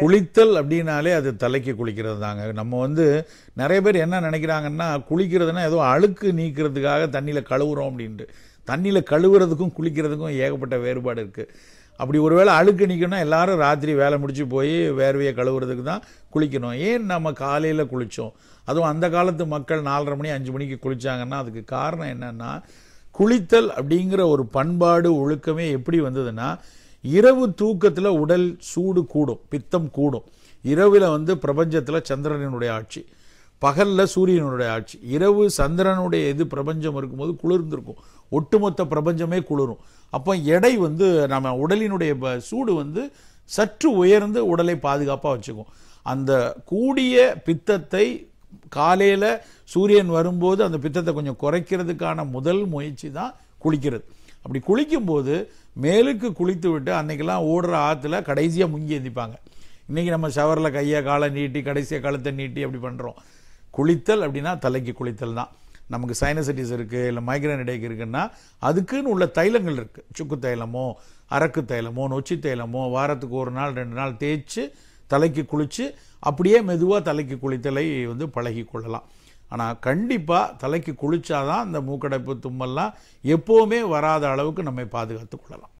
குளித்தல் அப்படின்னாலே அது தலைக்கு குளிக்கிறது தாங்க நம்ம வந்து நிறைய பேர் என்ன நினைக்கிறாங்கன்னா குளிக்கிறதுனா ஏதோ அழுக்கு நீக்கிறதுக்காக தண்ணியில் கழுவுறோம் அப்படின்ட்டு தண்ணியில் கழுவுறதுக்கும் குளிக்கிறதுக்கும் ஏகப்பட்ட வேறுபாடு இருக்குது அப்படி ஒருவேளை அழுக்கு நீக்கணும்னா எல்லாரும் ராத்திரி வேலை முடிச்சு போய் வேர்வையை கழுவுறதுக்கு தான் குளிக்கணும் ஏன் நம்ம காலையில் குளித்தோம் அதுவும் அந்த காலத்து மக்கள் நாலரை மணி அஞ்சு மணிக்கு குளித்தாங்கன்னா அதுக்கு காரணம் என்னென்னா குளித்தல் அப்படிங்கிற ஒரு பண்பாடு ஒழுக்கமே எப்படி வந்ததுன்னா இரவு தூக்கத்தில் உடல் சூடு கூடும் பித்தம் கூடும் இரவில் வந்து பிரபஞ்சத்தில் சந்திரனுடைய ஆட்சி பகலில் சூரியனுடைய ஆட்சி இரவு சந்திரனுடைய இது பிரபஞ்சம் இருக்கும்போது குளிர்ந்துருக்கும் ஒட்டுமொத்த பிரபஞ்சமே குளிரும் அப்போ எடை வந்து நம்ம உடலினுடைய சூடு வந்து சற்று உயர்ந்து உடலை பாதுகாப்பாக வச்சுக்கும் அந்த கூடிய பித்தத்தை காலையில் சூரியன் வரும்போது அந்த பித்தத்தை கொஞ்சம் குறைக்கிறதுக்கான முதல் முயற்சி தான் குளிக்கிறது அப்படி குளிக்கும்போது மேலுக்கு குளித்து விட்டு அன்னைக்கெல்லாம் ஓடுற ஆற்றுல கடைசியாக முங்கி எந்திப்பாங்க இன்றைக்கி நம்ம ஷவரில் கையை காலை நீட்டி கடைசியாக காலத்தை நீட்டி அப்படி பண்ணுறோம் குளித்தல் அப்படின்னா தலைக்கு குளித்தல் தான் நமக்கு சைனசிட்டிஸ் இருக்குது இல்லை மைக்ரைன் இடைக்கு இருக்குன்னா அதுக்குன்னு உள்ள தைலங்கள் இருக்குது சுக்கு தைலமோ அரக்கு தைலமோ நொச்சி தைலமோ வாரத்துக்கு ஒரு நாள் ரெண்டு நாள் தேய்ச்சி தலைக்கு குளித்து அப்படியே மெதுவாக தலைக்கு குளித்தலை வந்து பழகி கொள்ளலாம் ஆனால் கண்டிப்பாக தலைக்கு குளிச்சாதான் அந்த மூக்கடைப்பு தும்மல்லாம் எப்போவுமே வராத அளவுக்கு நம்மை பாதுகாத்து கொள்ளலாம்